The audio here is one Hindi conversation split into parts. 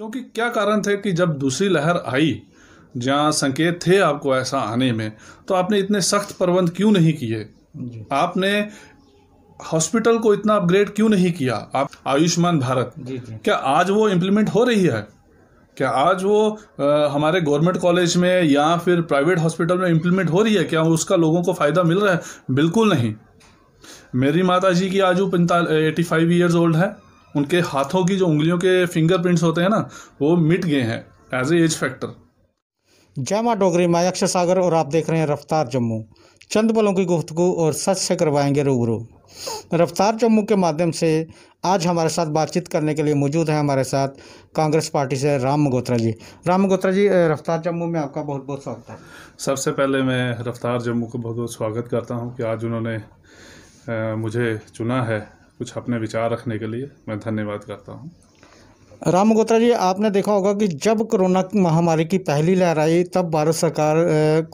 क्योंकि क्या कारण थे कि जब दूसरी लहर आई जहाँ संकेत थे आपको ऐसा आने में तो आपने इतने सख्त प्रबंध क्यों नहीं किए आपने हॉस्पिटल को इतना अपग्रेड क्यों नहीं किया आप आयुष्मान भारत जी जी। क्या आज वो इम्प्लीमेंट हो रही है क्या आज वो आ, हमारे गवर्नमेंट कॉलेज में या फिर प्राइवेट हॉस्पिटल में इम्प्लीमेंट हो रही है क्या उसका लोगों को फ़ायदा मिल रहा है बिल्कुल नहीं मेरी माता जी की आज वो एटी फाइव ईयर्स ओल्ड है उनके हाथों की जो उंगलियों के फिंगरप्रिंट्स होते हैं ना वो मिट गए हैं एज ए एज फैक्टर जय माँ डोगरी माँ अक्षर सागर और आप देख रहे हैं रफ्तार जम्मू चंद बलों की गुफ्तु और सच से करवाएंगे रूबरू रफ्तार जम्मू के माध्यम से आज हमारे साथ बातचीत करने के लिए मौजूद हैं हमारे साथ कांग्रेस पार्टी से राम मगोत्रा जी राम मगोत्रा जी रफ्तार जम्मू में आपका बहुत बहुत स्वागत है सबसे पहले मैं रफ्तार जम्मू को बहुत बहुत स्वागत करता हूँ कि आज उन्होंने मुझे चुना है कुछ अपने विचार रखने के लिए मैं धन्यवाद करता हूँ राम मगोत्रा जी आपने देखा होगा कि जब कोरोना महामारी की पहली लहर आई तब भारत सरकार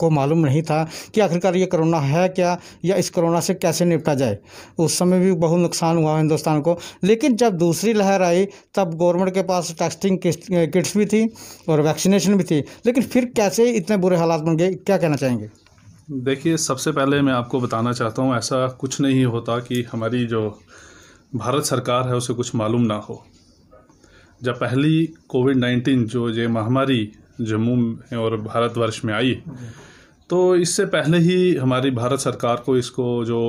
को मालूम नहीं था कि आखिरकार ये कोरोना है क्या या इस कोरोना से कैसे निपटा जाए उस समय भी बहुत नुकसान हुआ हिंदुस्तान को लेकिन जब दूसरी लहर आई तब गवर्नमेंट के पास टेस्टिंग किट्स भी थी और वैक्सीनेशन भी थी लेकिन फिर कैसे इतने बुरे हालात बन गए क्या कहना चाहेंगे देखिए सबसे पहले मैं आपको बताना चाहता हूँ ऐसा कुछ नहीं होता कि हमारी जो भारत सरकार है उसे कुछ मालूम ना हो जब पहली कोविड नाइन्टीन जो ये महामारी जम्मू में और भारतवर्ष में आई तो इससे पहले ही हमारी भारत सरकार को इसको जो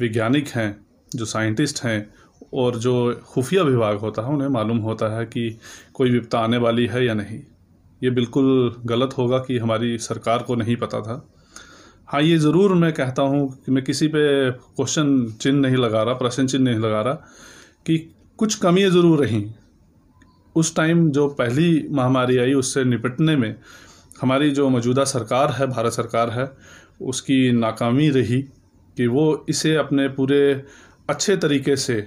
वैज्ञानिक हैं जो साइंटिस्ट हैं और जो खुफिया विभाग होता है उन्हें मालूम होता है कि कोई विपता आने वाली है या नहीं ये बिल्कुल गलत होगा कि हमारी सरकार को नहीं पता था हाँ ये ज़रूर मैं कहता हूँ कि मैं किसी पे क्वेश्चन चिन्ह नहीं लगा रहा प्रश्न चिन्ह नहीं लगा रहा कि कुछ कमियाँ ज़रूर रहीं उस टाइम जो पहली महामारी आई उससे निपटने में हमारी जो मौजूदा सरकार है भारत सरकार है उसकी नाकामी रही कि वो इसे अपने पूरे अच्छे तरीके से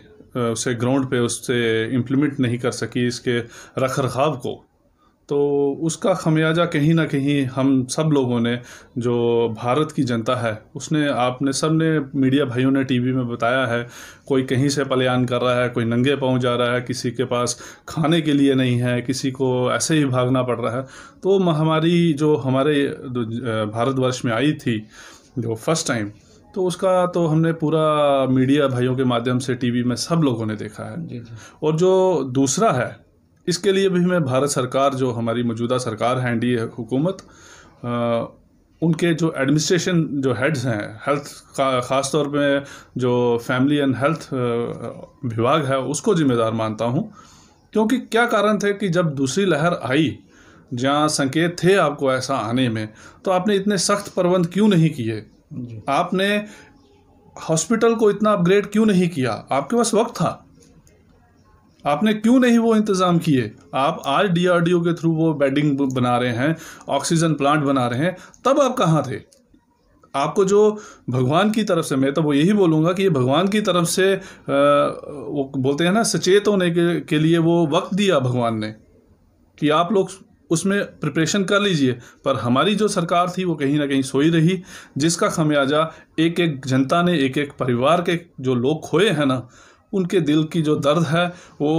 उसे ग्राउंड पे उससे इम्प्लीमेंट नहीं कर सकी इसके रख रखाव को तो उसका खमियाजा कहीं ना कहीं हम सब लोगों ने जो भारत की जनता है उसने आपने सब ने मीडिया भाइयों ने टीवी में बताया है कोई कहीं से पलायन कर रहा है कोई नंगे पहुंच जा रहा है किसी के पास खाने के लिए नहीं है किसी को ऐसे ही भागना पड़ रहा है तो महामारी जो हमारे भारतवर्ष में आई थी जो फर्स्ट टाइम तो उसका तो हमने पूरा मीडिया भाइयों के माध्यम से टीवी में सब लोगों ने देखा है और जो दूसरा है इसके लिए भी मैं भारत सरकार जो हमारी मौजूदा सरकार है एन हुकूमत उनके जो एडमिनिस्ट्रेशन जो हेड्स हैं हेल्थ का ख़ास तौर पे जो फैमिली एंड हेल्थ विभाग है उसको जिम्मेदार मानता हूँ क्योंकि क्या कारण थे कि जब दूसरी लहर आई जहाँ संकेत थे आपको ऐसा आने में तो आपने इतने सख्त प्रबंध क्यों नहीं किए आपने हॉस्पिटल को इतना अपग्रेड क्यों नहीं किया आपके पास वक्त था आपने क्यों नहीं वो इंतज़ाम किए आप आज डीआरडीओ के थ्रू वो बेडिंग बना रहे हैं ऑक्सीजन प्लांट बना रहे हैं तब आप कहाँ थे आपको जो भगवान की तरफ से मैं तो वो यही बोलूँगा कि ये भगवान की तरफ से आ, वो बोलते हैं ना सचेत होने के, के लिए वो वक्त दिया भगवान ने कि आप लोग उसमें प्रिपरेशन कर लीजिए पर हमारी जो सरकार थी वो कहीं ना कहीं सोई रही जिसका खमियाजा एक एक जनता ने एक एक परिवार के जो लोग खोए हैं ना उनके दिल की जो दर्द है वो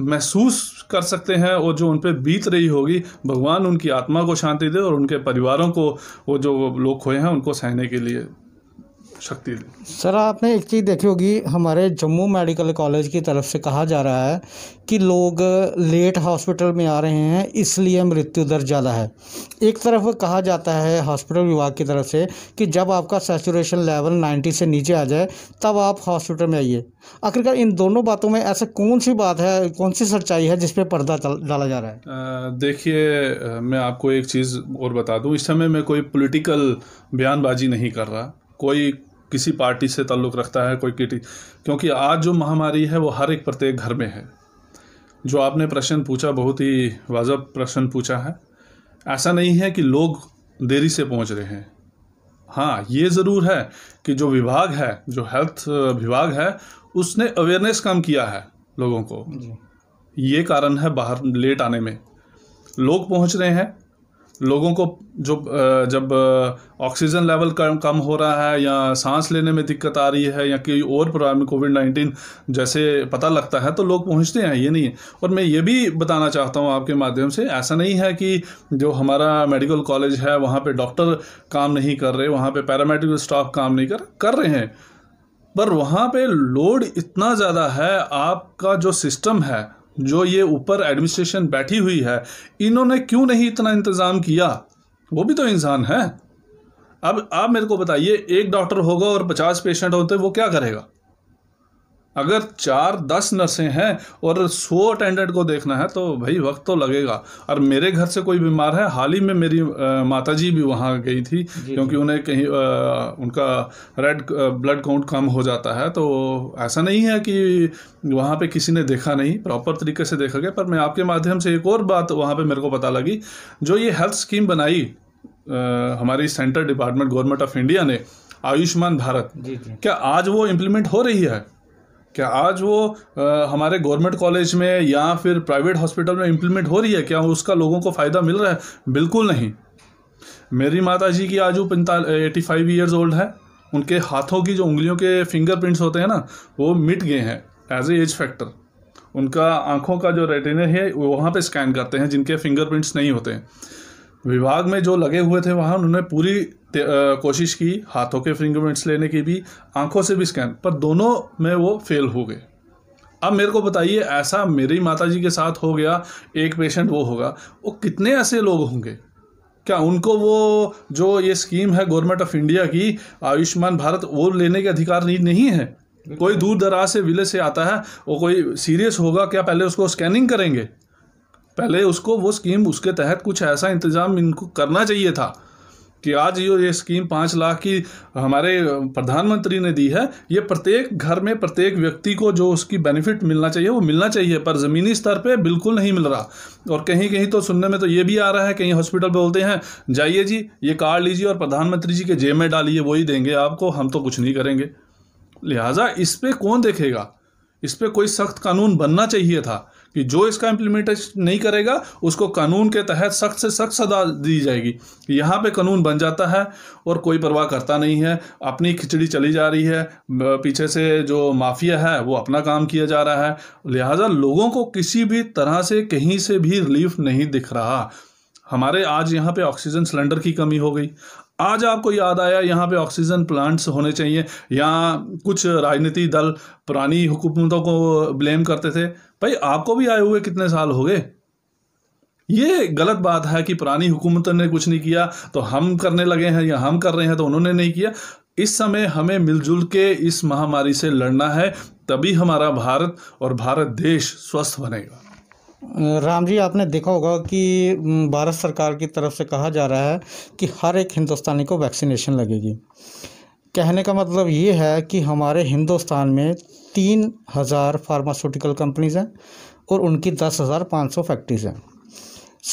महसूस कर सकते हैं और जो उन पर बीत रही होगी भगवान उनकी आत्मा को शांति दे और उनके परिवारों को वो जो लोग खोए हैं उनको सहने के लिए शक्ति सर आपने एक चीज़ देखी होगी हमारे जम्मू मेडिकल कॉलेज की तरफ से कहा जा रहा है कि लोग लेट हॉस्पिटल में आ रहे हैं इसलिए मृत्यु दर ज़्यादा है एक तरफ कहा जाता है हॉस्पिटल विभाग की तरफ से कि जब आपका सेचुरेशन लेवल 90 से नीचे आ जाए तब आप हॉस्पिटल में आइए आखिरकार इन दोनों बातों में ऐसा कौन सी बात है कौन सी सच्चाई है जिस पर पर्दा डाला जा रहा है देखिए मैं आपको एक चीज़ और बता दूँ इस समय मैं कोई पोलिटिकल बयानबाजी नहीं कर रहा कोई किसी पार्टी से ताल्लुक़ रखता है कोई किटी क्योंकि आज जो महामारी है वो हर एक प्रत्येक घर में है जो आपने प्रश्न पूछा बहुत ही वाजब प्रश्न पूछा है ऐसा नहीं है कि लोग देरी से पहुंच रहे हैं हाँ ये ज़रूर है कि जो विभाग है जो हेल्थ विभाग है उसने अवेयरनेस कम किया है लोगों को ये कारण है बाहर लेट आने में लोग पहुंच रहे हैं लोगों को जो जब ऑक्सीजन लेवल कम कम हो रहा है या सांस लेने में दिक्कत आ रही है या कोई और प्रॉब्लम कोविड नाइन्टीन जैसे पता लगता है तो लोग पहुंचते हैं ये नहीं है और मैं ये भी बताना चाहता हूँ आपके माध्यम से ऐसा नहीं है कि जो हमारा मेडिकल कॉलेज है वहाँ पर डॉक्टर काम नहीं कर रहे वहाँ पर पैरामेडिकल स्टाफ काम नहीं कर कर रहे हैं पर वहाँ पर लोड इतना ज़्यादा है आपका जो सिस्टम है जो ये ऊपर एडमिनिस्ट्रेशन बैठी हुई है इन्होंने क्यों नहीं इतना इंतज़ाम किया वो भी तो इंसान है अब आप मेरे को बताइए एक डॉक्टर होगा और पचास पेशेंट होते वो क्या करेगा अगर चार दस नर्सें हैं और सौ अटेंडेंट को देखना है तो भाई वक्त तो लगेगा और मेरे घर से कोई बीमार है हाल ही में मेरी माता जी भी वहाँ गई थी क्योंकि उन्हें कहीं उनका रेड ब्लड काउंट कम हो जाता है तो ऐसा नहीं है कि वहाँ पे किसी ने देखा नहीं प्रॉपर तरीके से देखा गया पर मैं आपके माध्यम से एक और बात वहाँ पर मेरे को पता लगी जो ये हेल्थ स्कीम बनाई हमारी central department government of India ने आयुष्मान भारत क्या आज वो इम्प्लीमेंट हो रही है क्या आज वो आ, हमारे गवर्नमेंट कॉलेज में या फिर प्राइवेट हॉस्पिटल में इम्प्लीमेंट हो रही है क्या उसका लोगों को फ़ायदा मिल रहा है बिल्कुल नहीं मेरी माता जी की आज वो पैंताल एटी फाइव ईयर्स ओल्ड है उनके हाथों की जो उंगलियों के फिंगरप्रिंट्स होते हैं ना वो मिट गए हैं एज ए एज फैक्टर उनका आंखों का जो रेटिनर है वो वहाँ पे स्कैन करते हैं जिनके फिंगरप्रिंट्स नहीं होते हैं विभाग में जो लगे हुए थे वहाँ उन्होंने पूरी कोशिश की हाथों के फिंगरप्रिंट्स लेने की भी आंखों से भी स्कैन पर दोनों में वो फेल हो गए अब मेरे को बताइए ऐसा मेरी माता जी के साथ हो गया एक पेशेंट वो होगा वो कितने ऐसे लोग होंगे क्या उनको वो जो ये स्कीम है गवर्नमेंट ऑफ इंडिया की आयुष्मान भारत वो लेने के अधिकार नहीं है कोई दूर दराज से विलेज से आता है वो कोई सीरियस होगा क्या पहले उसको स्कैनिंग करेंगे पहले उसको वो स्कीम उसके तहत कुछ ऐसा इंतज़ाम इनको करना चाहिए था कि आज ये ये स्कीम पाँच लाख की हमारे प्रधानमंत्री ने दी है ये प्रत्येक घर में प्रत्येक व्यक्ति को जो उसकी बेनिफिट मिलना चाहिए वो मिलना चाहिए पर ज़मीनी स्तर पे बिल्कुल नहीं मिल रहा और कहीं कहीं तो सुनने में तो ये भी आ रहा है कहीं हॉस्पिटल बोलते हैं जाइए जी ये कार्ड लीजिए और प्रधानमंत्री जी के जेब में डालिए वही देंगे आपको हम तो कुछ नहीं करेंगे लिहाजा इस पर कौन देखेगा इस पर कोई सख्त कानून बनना चाहिए था कि जो इसका इम्प्लीमेंटेशन नहीं करेगा उसको कानून के तहत सख्त से सख्त सजा दी जाएगी यहाँ पे कानून बन जाता है और कोई परवाह करता नहीं है अपनी खिचड़ी चली जा रही है पीछे से जो माफिया है वो अपना काम किया जा रहा है लिहाजा लोगों को किसी भी तरह से कहीं से भी रिलीफ नहीं दिख रहा हमारे आज यहाँ पे ऑक्सीजन सिलेंडर की कमी हो गई आज आपको याद आया यहाँ पे ऑक्सीजन प्लांट्स होने चाहिए यहाँ कुछ राजनीति दल पुरानी हुकूमतों को ब्लेम करते थे भाई आपको भी आए हुए कितने साल हो गए ये गलत बात है कि पुरानी हुकूमत ने कुछ नहीं किया तो हम करने लगे हैं या हम कर रहे हैं तो उन्होंने नहीं किया इस समय हमें मिलजुल के इस महामारी से लड़ना है तभी हमारा भारत और भारत देश स्वस्थ बनेगा राम जी आपने देखा होगा कि भारत सरकार की तरफ से कहा जा रहा है कि हर एक हिंदुस्तानी को वैक्सीनेशन लगेगी कहने का मतलब ये है कि हमारे हिंदुस्तान में तीन हज़ार फार्मास्यूटिकल कंपनीज़ हैं और उनकी दस हज़ार पाँच सौ फैक्ट्रीज़ हैं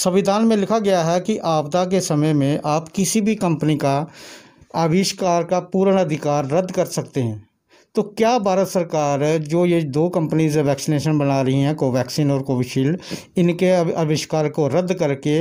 संविधान में लिखा गया है कि आपदा के समय में आप किसी भी कंपनी का आविष्कार का पूर्ण अधिकार रद्द कर सकते हैं तो क्या भारत सरकार जो ये दो कंपनीज वैक्सीनेशन बना रही हैं कोवैक्सीन और कोविशील्ड इनके आविष्कार को रद्द करके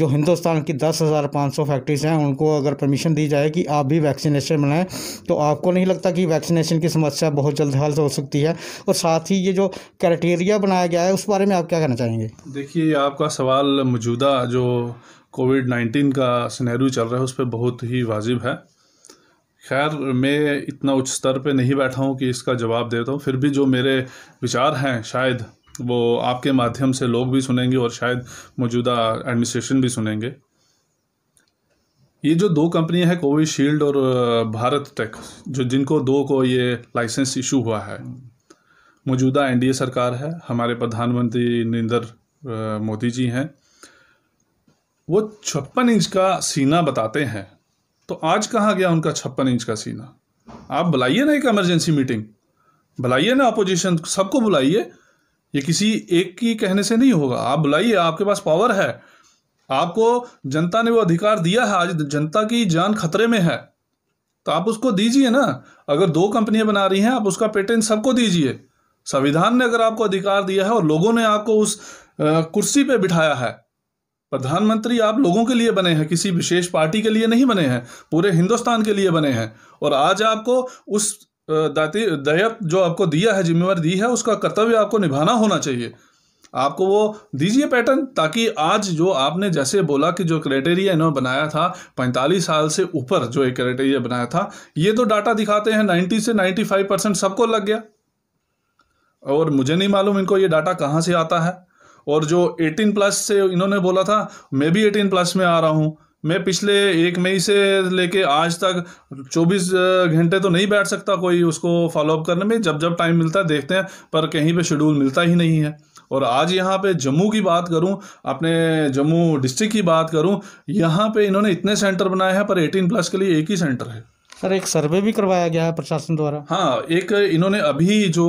जो हिंदुस्तान की दस हज़ार पाँच सौ फैक्ट्रीज हैं उनको अगर परमिशन दी जाए कि आप भी वैक्सीनेशन बनाएं तो आपको नहीं लगता कि वैक्सीनेशन की समस्या बहुत जल्द हल हो सकती है और साथ ही ये जो क्राइटेरिया बनाया गया है उस बारे में आप क्या कहना चाहेंगे देखिए आपका सवाल मौजूदा जो कोविड नाइन्टीन का सिनेरियो चल रहा है उस पर बहुत ही वाजिब है खैर मैं इतना उच्च स्तर पे नहीं बैठा हूँ कि इसका जवाब देता हूँ फिर भी जो मेरे विचार हैं शायद वो आपके माध्यम से लोग भी सुनेंगे और शायद मौजूदा एडमिनिस्ट्रेशन भी सुनेंगे ये जो दो कंपनियां हैं कोविशील्ड और भारत टेक जो जिनको दो को ये लाइसेंस इशू हुआ है मौजूदा एनडीए सरकार है हमारे प्रधानमंत्री नरेंद्र मोदी जी हैं वो छप्पन इंच का सीना बताते हैं तो आज कहाँ गया उनका छप्पन इंच का सीना आप बुलाइए ना एक इमरजेंसी मीटिंग बुलाइए ना अपोजिशन सबको बुलाइए ये किसी एक की कहने से नहीं होगा आप बुलाइए आपके पास पावर है आपको जनता ने वो अधिकार दिया है आज जनता की जान खतरे में है तो आप उसको दीजिए ना अगर दो कंपनियां बना रही हैं आप उसका पेटेंट सबको दीजिए संविधान ने अगर आपको अधिकार दिया है और लोगों ने आपको उस कुर्सी पे बिठाया है प्रधानमंत्री आप लोगों के लिए बने हैं किसी विशेष पार्टी के लिए नहीं बने हैं पूरे हिंदुस्तान के लिए बने हैं और आज आपको उस दाती जो आपको दिया है जिम्मेवारी दी है उसका कर्तव्य आपको निभाना होना चाहिए आपको वो दीजिए पैटर्न ताकि आज जो आपने जैसे बोला कि जो क्राइटेरिया इन्होंने बनाया था 45 साल से ऊपर जो एक क्राइटेरिया बनाया था ये तो डाटा दिखाते हैं 90 से 95 परसेंट सबको लग गया और मुझे नहीं मालूम इनको ये डाटा कहाँ से आता है और जो 18 प्लस से इन्होंने बोला था मैं भी 18 प्लस में आ रहा हूँ मैं पिछले एक मई से लेके आज तक 24 घंटे तो नहीं बैठ सकता कोई उसको फॉलोअप करने में जब जब टाइम मिलता है देखते हैं पर कहीं पे शेड्यूल मिलता ही नहीं है और आज यहाँ पे जम्मू की बात करूँ अपने जम्मू डिस्ट्रिक्ट की बात करूँ यहाँ पे इन्होंने इतने सेंटर बनाए हैं पर 18 प्लस के लिए एक ही सेंटर है सर एक सर्वे भी करवाया गया है प्रशासन द्वारा हाँ एक इन्होंने अभी जो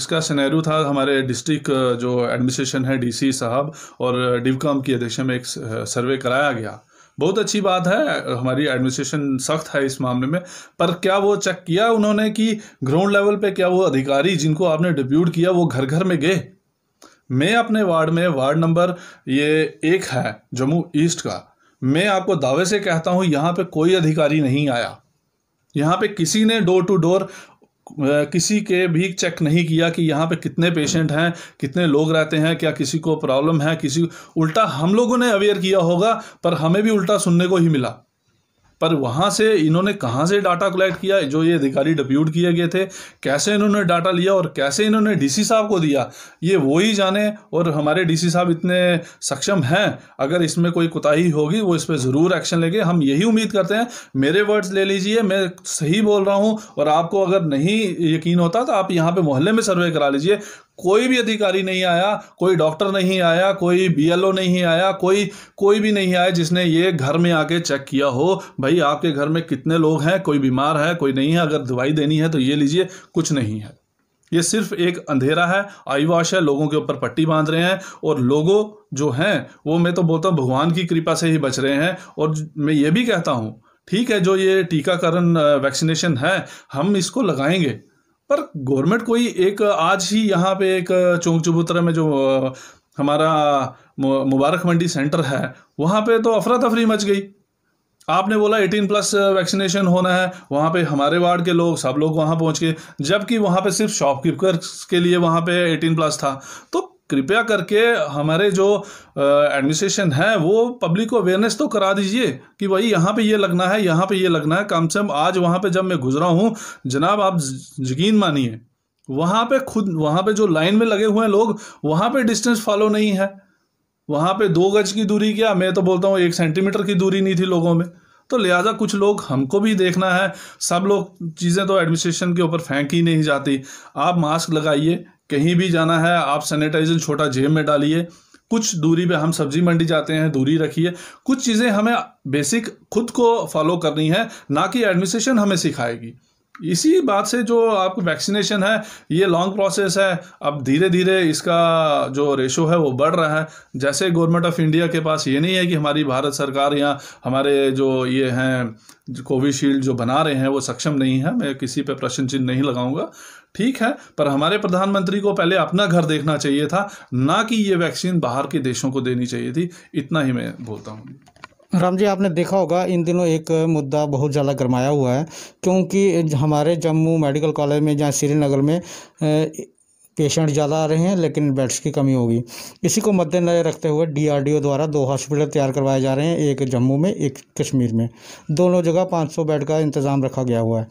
इसका सिनेरियो था हमारे डिस्ट्रिक्ट जो एडमिनिस्ट्रेशन है डीसी साहब और डिवकॉम की अध्यक्ष में एक सर्वे कराया गया बहुत अच्छी बात है हमारी एडमिनिस्ट्रेशन सख्त है इस मामले में पर क्या वो चेक किया उन्होंने कि ग्राउंड लेवल पे क्या वो अधिकारी जिनको आपने डिप्यूट किया वो घर घर में गए मैं अपने वार्ड में वार्ड नंबर ये एक है जम्मू ईस्ट का मैं आपको दावे से कहता हूँ यहाँ पे कोई अधिकारी नहीं आया यहाँ पे किसी ने डोर टू डोर किसी के भी चेक नहीं किया कि यहाँ पे कितने पेशेंट हैं कितने लोग रहते हैं क्या किसी को प्रॉब्लम है किसी उल्टा हम लोगों ने अवेयर किया होगा पर हमें भी उल्टा सुनने को ही मिला पर वहाँ से इन्होंने कहाँ से डाटा कलेक्ट किया जो ये अधिकारी डिप्यूट किए गए थे कैसे इन्होंने डाटा लिया और कैसे इन्होंने डीसी साहब को दिया ये वो ही जाने और हमारे डीसी साहब इतने सक्षम हैं अगर इसमें कोई कोताही होगी वो इस पर ज़रूर एक्शन लेंगे हम यही उम्मीद करते हैं मेरे वर्ड्स ले लीजिए मैं सही बोल रहा हूँ और आपको अगर नहीं यकीन होता तो आप यहाँ पर मोहल्ले में सर्वे करा लीजिए कोई भी अधिकारी नहीं आया कोई डॉक्टर नहीं आया कोई बीएलओ नहीं आया कोई कोई भी नहीं आया जिसने ये घर में आके चेक किया हो भाई आपके घर में कितने लोग हैं कोई बीमार है कोई नहीं है अगर दवाई देनी है तो ये लीजिए कुछ नहीं है ये सिर्फ एक अंधेरा है आई वॉश है लोगों के ऊपर पट्टी बांध रहे हैं और लोगों जो हैं वो मैं तो बोलता हूँ भगवान की कृपा से ही बच रहे हैं और मैं ये भी कहता हूँ ठीक है जो ये टीकाकरण वैक्सीनेशन है हम इसको लगाएंगे पर गवर्नमेंट कोई एक आज ही यहाँ पे एक चौक चबूतरा में जो हमारा मुबारक मंडी सेंटर है वहाँ पे तो अफरा तफरी मच गई आपने बोला 18 प्लस वैक्सीनेशन होना है वहाँ पे हमारे वार्ड के लोग सब लोग वहाँ पहुँच गए जबकि वहाँ पे सिर्फ शॉपकीपर्स के लिए वहाँ पे 18 प्लस था तो कृपया करके हमारे जो एडमिनिस्ट्रेशन है वो पब्लिक को अवेयरनेस तो करा दीजिए कि भाई यहाँ पे ये लगना है यहाँ पे ये लगना है कम से कम आज वहाँ पे जब मैं गुजरा हूँ जनाब आप यकीन मानिए वहाँ पे खुद वहाँ पे जो लाइन में लगे हुए हैं लोग वहाँ पे डिस्टेंस फॉलो नहीं है वहाँ पे दो गज की दूरी क्या मैं तो बोलता हूँ एक सेंटीमीटर की दूरी नहीं थी लोगों में तो लिहाजा कुछ लोग हमको भी देखना है सब लोग चीज़ें तो एडमिनिस्ट्रेशन के ऊपर फेंक ही नहीं जाती आप मास्क लगाइए कहीं भी जाना है आप सैनिटाइजर छोटा जेब में डालिए कुछ दूरी पे हम सब्जी मंडी जाते हैं दूरी रखिए कुछ चीज़ें हमें बेसिक खुद को फॉलो करनी है ना कि एडमिनिस्ट्रेशन हमें सिखाएगी इसी बात से जो आपको वैक्सीनेशन है ये लॉन्ग प्रोसेस है अब धीरे धीरे इसका जो रेशो है वो बढ़ रहा है जैसे गवर्नमेंट ऑफ इंडिया के पास ये नहीं है कि हमारी भारत सरकार या हमारे जो ये हैं कोविशील्ड जो बना रहे हैं वो सक्षम नहीं है मैं किसी पे प्रश्न चिन्ह नहीं लगाऊंगा ठीक है पर हमारे प्रधानमंत्री को पहले अपना घर देखना चाहिए था ना कि ये वैक्सीन बाहर के देशों को देनी चाहिए थी इतना ही मैं बोलता हूँ राम जी आपने देखा होगा इन दिनों एक मुद्दा बहुत ज़्यादा गरमाया हुआ है क्योंकि हमारे जम्मू मेडिकल कॉलेज में या श्रीनगर में पेशेंट ज़्यादा आ रहे हैं लेकिन बेड्स की कमी होगी इसी को मद्देनजर रखते हुए डीआरडीओ द्वारा दो हॉस्पिटल तैयार करवाए जा रहे हैं एक जम्मू में एक कश्मीर में दोनों जगह 500 बेड का इंतज़ाम रखा गया हुआ है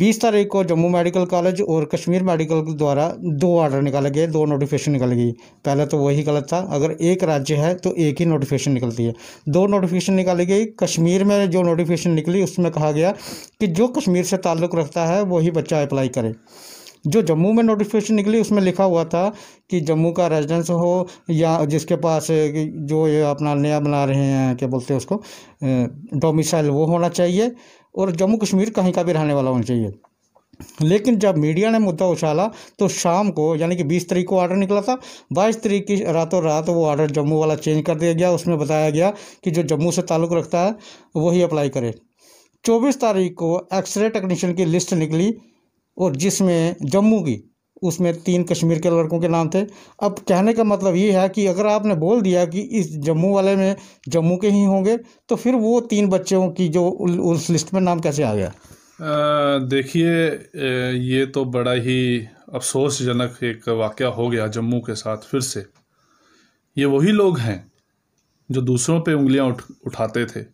बीस तारीख को जम्मू मेडिकल कॉलेज और कश्मीर मेडिकल द्वारा दो ऑर्डर निकाले गए दो नोटिफिकेशन निकल गई पहले तो वही गलत था अगर एक राज्य है तो एक ही नोटिफिकेशन निकलती है दो नोटिफिकेशन निकाली गई कश्मीर में जो नोटिफिकेशन निकली उसमें कहा गया कि जो कश्मीर से ताल्लुक़ रखता है वही बच्चा अप्लाई करे जो जम्मू में नोटिफिकेशन निकली उसमें लिखा हुआ था कि जम्मू का रेजिडेंस हो या जिसके पास जो ये अपना नया बना रहे हैं क्या बोलते हैं उसको डोमिसाइल वो होना चाहिए और जम्मू कश्मीर कहीं का भी रहने वाला होना चाहिए लेकिन जब मीडिया ने मुद्दा उछाला तो शाम को यानी कि 20 तरीक को ऑर्डर निकला था 22 तरीक की रातों रात वो ऑर्डर जम्मू वाला चेंज कर दिया गया उसमें बताया गया कि जो जम्मू से ताल्लुक़ रखता है वही अप्लाई करे 24 तारीख को एक्सरे टेक्नीशियन की लिस्ट निकली और जिसमें जम्मू की उसमें तीन कश्मीर के लड़कों के नाम थे अब कहने का मतलब ये है कि अगर आपने बोल दिया कि इस जम्मू वाले में जम्मू के ही होंगे तो फिर वो तीन बच्चों की जो उस लिस्ट में नाम कैसे आ गया देखिए ये तो बड़ा ही अफसोसजनक एक वाक़ हो गया जम्मू के साथ फिर से ये वही लोग हैं जो दूसरों पे उंगलियां उठ उठाते थे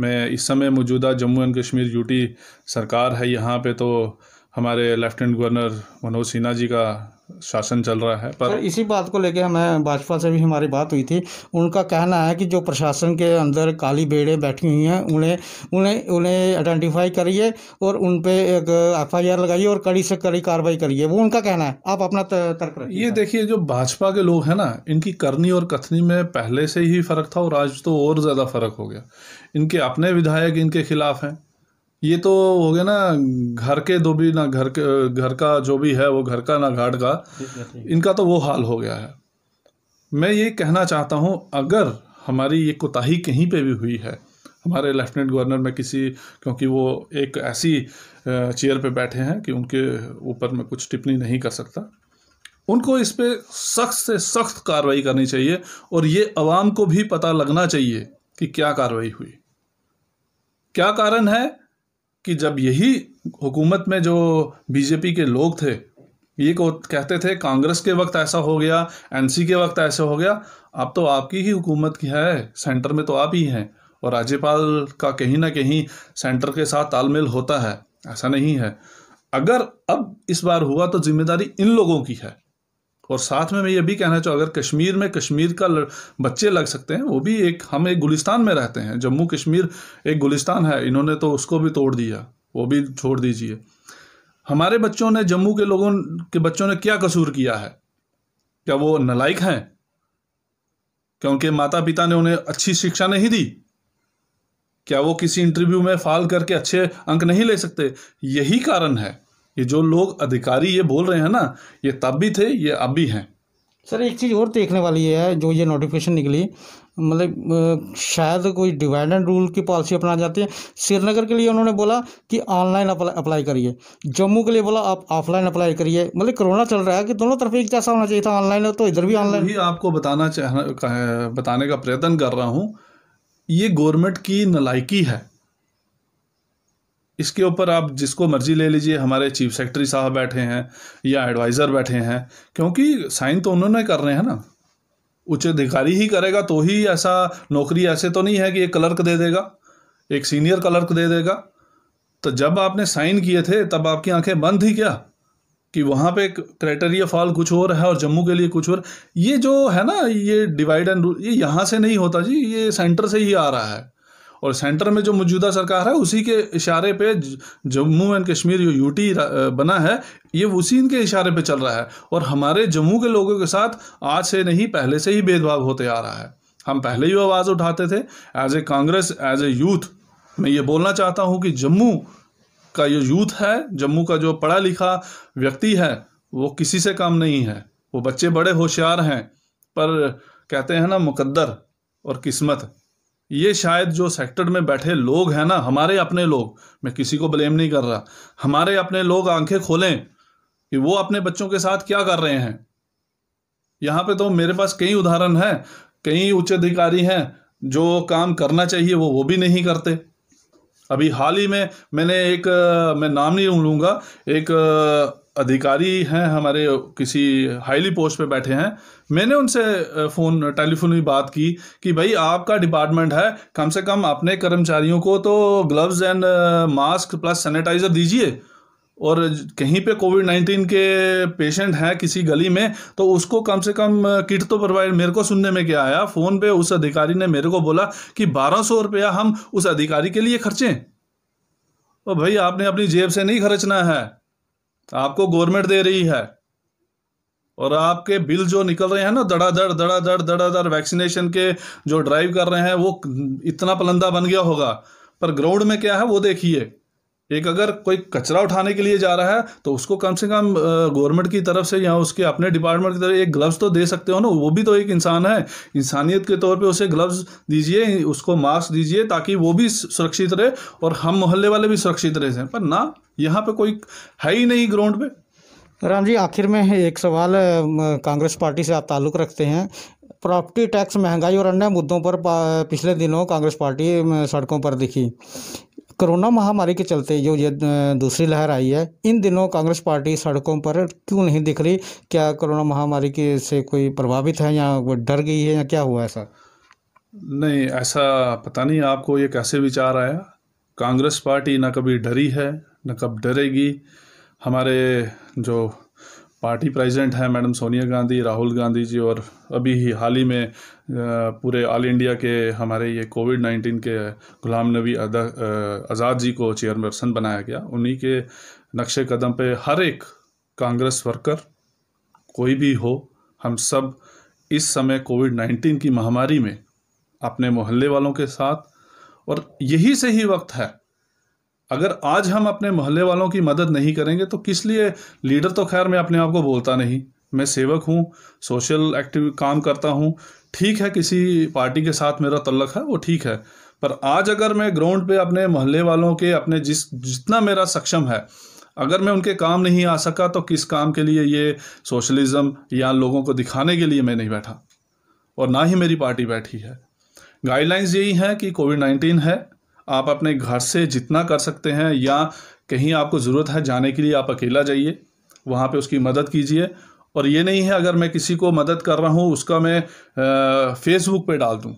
मैं इस समय मौजूदा जम्मू एंड कश्मीर यूटी सरकार है यहाँ पे तो हमारे लेफ्टिनेंट गवर्नर मनोज सिन्हा जी का शासन चल रहा है पर इसी बात को लेकर हमें भाजपा से भी हमारी बात हुई थी उनका कहना है कि जो प्रशासन के अंदर काली बेड़े बैठी हुई हैं उन्हें उन्हें उन्हें आइडेंटिफाई करिए और उन पे एक एफ आई आर लगाइए और कड़ी से कड़ी कार्रवाई करिए वो उनका कहना है आप अपना तर्क रखिए ये देखिए जो भाजपा के लोग हैं ना इनकी करनी और कथनी में पहले से ही फर्क था और आज तो और ज़्यादा फर्क हो गया इनके अपने विधायक इनके खिलाफ हैं ये तो हो गया ना घर के दो भी ना घर के घर का जो भी है वो घर का ना घाट का इनका तो वो हाल हो गया है मैं ये कहना चाहता हूँ अगर हमारी ये कोताही कहीं पे भी हुई है हमारे लेफ्टिनेंट गवर्नर में किसी क्योंकि वो एक ऐसी चेयर पे बैठे हैं कि उनके ऊपर मैं कुछ टिप्पणी नहीं कर सकता उनको इस पर सख्त से सख्त कार्रवाई करनी चाहिए और ये आवाम को भी पता लगना चाहिए कि क्या कार्रवाई हुई क्या कारण है कि जब यही हुकूमत में जो बीजेपी के लोग थे ये को कहते थे कांग्रेस के वक्त ऐसा हो गया एनसी के वक्त ऐसा हो गया अब तो आपकी ही हुकूमत की है सेंटर में तो आप ही हैं और राज्यपाल का कहीं ना कहीं सेंटर के साथ तालमेल होता है ऐसा नहीं है अगर अब इस बार हुआ तो जिम्मेदारी इन लोगों की है और साथ में मैं ये भी कहना चाहूँ अगर कश्मीर में कश्मीर का बच्चे लग सकते हैं वो भी एक हम एक गुलिस्तान में रहते हैं जम्मू कश्मीर एक गुलिस्तान है इन्होंने तो उसको भी तोड़ दिया वो भी छोड़ दीजिए हमारे बच्चों ने जम्मू के लोगों के बच्चों ने क्या कसूर किया है क्या वो नलायक हैं क्या उनके माता पिता ने उन्हें अच्छी शिक्षा नहीं दी क्या वो किसी इंटरव्यू में फाल करके अच्छे अंक नहीं ले सकते यही कारण है ये जो लोग अधिकारी ये बोल रहे हैं ना ये तब भी थे ये अब भी हैं सर एक चीज़ और देखने वाली है जो ये नोटिफिकेशन निकली मतलब शायद कोई डिवाइड एंड रूल की पॉलिसी अपना जाती है श्रीनगर के लिए उन्होंने बोला कि ऑनलाइन अप्लाई करिए जम्मू के लिए बोला आप ऑफलाइन अप्लाई करिए मतलब कोरोना चल रहा है कि दोनों तरफ एक जैसा होना चाहिए था ऑनलाइन तो इधर भी ऑनलाइन ही आपको बताना चाह बताने का प्रयत्न कर रहा हूँ ये गवर्नमेंट की नलायकी है इसके ऊपर आप जिसको मर्जी ले लीजिए हमारे चीफ सेक्रेटरी साहब बैठे हैं या एडवाइज़र बैठे हैं क्योंकि साइन तो उन्होंने कर रहे हैं ना उच्च अधिकारी ही करेगा तो ही ऐसा नौकरी ऐसे तो नहीं है कि एक क्लर्क दे देगा एक सीनियर क्लर्क दे देगा तो जब आपने साइन किए थे तब आपकी आंखें बंद थी क्या कि वहाँ पे क्राइटेरिया फॉल कुछ और है और जम्मू के लिए कुछ और ये जो है ना ये डिवाइड एंड रूल ये यहाँ से नहीं होता जी ये सेंटर से ही आ रहा है और सेंटर में जो मौजूदा सरकार है उसी के इशारे पे जम्मू एंड कश्मीर जो यूटी बना है ये उसी इनके इशारे पे चल रहा है और हमारे जम्मू के लोगों के साथ आज से नहीं पहले से ही भेदभाव होते आ रहा है हम पहले ही आवाज़ उठाते थे as a Congress as a youth मैं ये बोलना चाहता हूँ कि जम्मू का जो यूथ है जम्मू का जो पढ़ा लिखा व्यक्ति है वो किसी से काम नहीं है वो बच्चे बड़े होशियार हैं पर कहते हैं ना मुकद्दर और किस्मत ये शायद जो सेक्टर में बैठे लोग हैं ना हमारे अपने लोग मैं किसी को ब्लेम नहीं कर रहा हमारे अपने लोग आंखें खोलें कि वो अपने बच्चों के साथ क्या कर रहे हैं यहाँ पे तो मेरे पास कई उदाहरण हैं कई उच्च अधिकारी हैं जो काम करना चाहिए वो वो भी नहीं करते अभी हाल ही में मैंने एक मैं नाम नहीं लूँगा एक अधिकारी हैं हमारे किसी हाईली पोस्ट पे बैठे हैं मैंने उनसे फ़ोन टेलीफोन में बात की कि भाई आपका डिपार्टमेंट है कम से कम अपने कर्मचारियों को तो gloves and mask plus sanitiser दीजिए और कहीं पे कोविड नाइन्टीन के पेशेंट हैं किसी गली में तो उसको कम से कम किट तो प्रोवाइड मेरे को सुनने में क्या आया फ़ोन पे उस अधिकारी ने मेरे को बोला कि बारह सौ रुपया हम उस अधिकारी के लिए खर्चें और भाई आपने अपनी जेब से नहीं खर्चना है आपको गवर्नमेंट दे रही है और आपके बिल जो निकल रहे हैं ना धड़ाधड़ धड़ाधड़ धड़ाधड़ वैक्सीनेशन के जो ड्राइव कर रहे हैं वो इतना पलंदा बन गया होगा पर ग्राउंड में क्या है वो देखिए एक अगर कोई कचरा उठाने के लिए जा रहा है तो उसको कम से कम गवर्नमेंट की तरफ से या उसके अपने डिपार्टमेंट की तरफ एक ग्लव्स तो दे सकते हो ना वो भी तो एक इंसान है इंसानियत के तौर पे उसे ग्लव्स दीजिए उसको मास्क दीजिए ताकि वो भी सुरक्षित रहे और हम मोहल्ले वाले भी सुरक्षित रहे पर ना यहाँ पर कोई है ही नहीं ग्राउंड पे राम जी आखिर में एक सवाल कांग्रेस पार्टी से आप ताल्लुक़ रखते हैं प्रॉपर्टी टैक्स महंगाई और अन्य मुद्दों पर पिछले दिनों कांग्रेस पार्टी सड़कों पर दिखी कोरोना महामारी के चलते जो ये दूसरी लहर आई है इन दिनों कांग्रेस पार्टी सड़कों पर क्यों नहीं दिख रही क्या कोरोना महामारी के से कोई प्रभावित है या कोई डर गई है या क्या हुआ ऐसा नहीं ऐसा पता नहीं आपको ये कैसे विचार आया कांग्रेस पार्टी ना कभी डरी है ना कब डरेगी हमारे जो पार्टी प्रेसिडेंट हैं मैडम सोनिया गांधी राहुल गांधी जी और अभी ही हाल ही में पूरे ऑल इंडिया के हमारे ये कोविड नाइन्टीन के गुलाम नबी आज़ाद जी को चेयरपर्सन बनाया गया उन्हीं के नक्शे कदम पे हर एक कांग्रेस वर्कर कोई भी हो हम सब इस समय कोविड नाइन्टीन की महामारी में अपने मोहल्ले वालों के साथ और यही सही वक्त है अगर आज हम अपने मोहल्ले वालों की मदद नहीं करेंगे तो किस लिए लीडर तो खैर मैं अपने आप को बोलता नहीं मैं सेवक हूँ सोशल एक्टिव काम करता हूँ ठीक है किसी पार्टी के साथ मेरा तल्लक है वो ठीक है पर आज अगर मैं ग्राउंड पे अपने मोहल्ले वालों के अपने जिस जितना मेरा सक्षम है अगर मैं उनके काम नहीं आ सका तो किस काम के लिए ये सोशलिज्म या लोगों को दिखाने के लिए मैं नहीं बैठा और ना ही मेरी पार्टी बैठी है गाइडलाइंस यही हैं कि कोविड नाइन्टीन है आप अपने घर से जितना कर सकते हैं या कहीं आपको ज़रूरत है जाने के लिए आप अकेला जाइए वहाँ पे उसकी मदद कीजिए और ये नहीं है अगर मैं किसी को मदद कर रहा हूँ उसका मैं फेसबुक पे डाल दूँ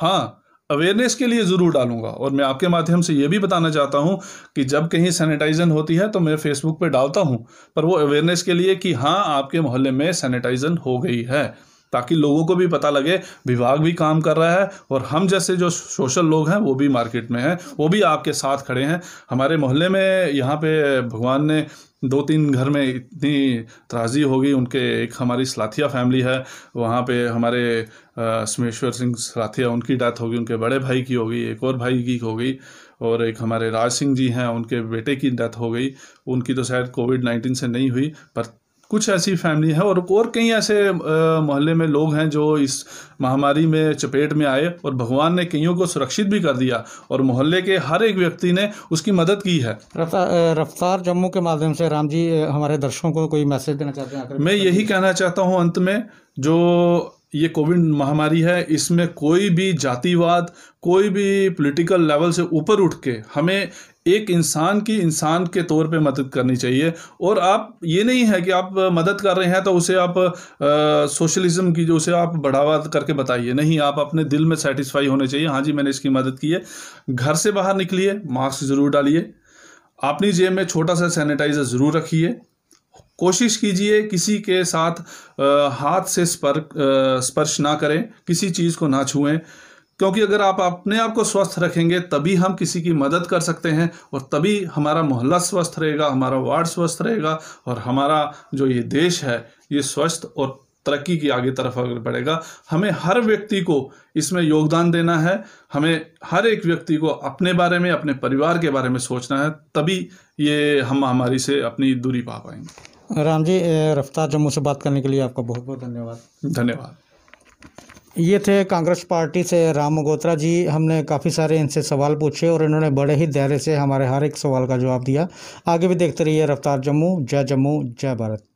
हाँ अवेयरनेस के लिए ज़रूर डालूंगा और मैं आपके माध्यम से ये भी बताना चाहता हूँ कि जब कहीं सैनिटाइजन होती है तो मैं फेसबुक पर डालता हूँ पर वो अवेयरनेस के लिए कि हाँ आपके मोहल्ले में सैनिटाइजन हो गई है ताकि लोगों को भी पता लगे विभाग भी काम कर रहा है और हम जैसे जो सोशल लोग हैं वो भी मार्केट में हैं वो भी आपके साथ खड़े हैं हमारे मोहल्ले में यहाँ पे भगवान ने दो तीन घर में इतनी त्राजी हो गई उनके एक हमारी सलाथिया फैमिली है वहाँ पे हमारे समेश्वर सिंह सलाथिया उनकी डेथ होगी उनके बड़े भाई की होगी एक और भाई की होगी और एक हमारे राज सिंह जी हैं उनके बेटे की डेथ हो गई उनकी तो शायद कोविड नाइन्टीन से नहीं हुई पर कुछ ऐसी फैमिली है और और कई ऐसे मोहल्ले में लोग हैं जो इस महामारी में चपेट में आए और भगवान ने कईयों को सुरक्षित भी कर दिया और मोहल्ले के हर एक व्यक्ति ने उसकी मदद की है रफ्तार जम्मू के माध्यम से राम जी हमारे दर्शकों को कोई मैसेज देना चाहते हैं मैं यही कहना चाहता हूँ अंत में जो ये कोविड महामारी है इसमें कोई भी जातिवाद कोई भी पॉलिटिकल लेवल से ऊपर उठ के हमें एक इंसान की इंसान के तौर पे मदद करनी चाहिए और आप ये नहीं है कि आप मदद कर रहे हैं तो उसे आप सोशलिज्म की जो उसे आप बढ़ावा करके बताइए नहीं आप अपने दिल में सेटिस्फाई होने चाहिए हाँ जी मैंने इसकी मदद की है घर से बाहर निकलिए मास्क ज़रूर डालिए अपनी जेब में छोटा सा सैनिटाइज़र ज़रूर रखिए कोशिश कीजिए किसी के साथ आ, हाथ से स्पर्क स्पर्श ना करें किसी चीज़ को ना छुएं क्योंकि अगर आप अपने आप को स्वस्थ रखेंगे तभी हम किसी की मदद कर सकते हैं और तभी हमारा मोहल्ला स्वस्थ रहेगा हमारा वार्ड स्वस्थ रहेगा और हमारा जो ये देश है ये स्वस्थ और तरक्की की आगे तरफ अगर बढ़ेगा हमें हर व्यक्ति को इसमें योगदान देना है हमें हर एक व्यक्ति को अपने बारे में अपने परिवार के बारे में सोचना है तभी ये हम हमारी से अपनी दूरी पा पाएंगे राम जी रफ्तार जम्मू से बात करने के लिए आपका बहुत बहुत धन्यवाद धन्यवाद ये थे कांग्रेस पार्टी से राम मगोत्रा जी हमने काफ़ी सारे इनसे सवाल पूछे और इन्होंने बड़े ही धैर्य से हमारे हर एक सवाल का जवाब दिया आगे भी देखते रहिए रफ्तार जम्मू जय जम्मू जय भारत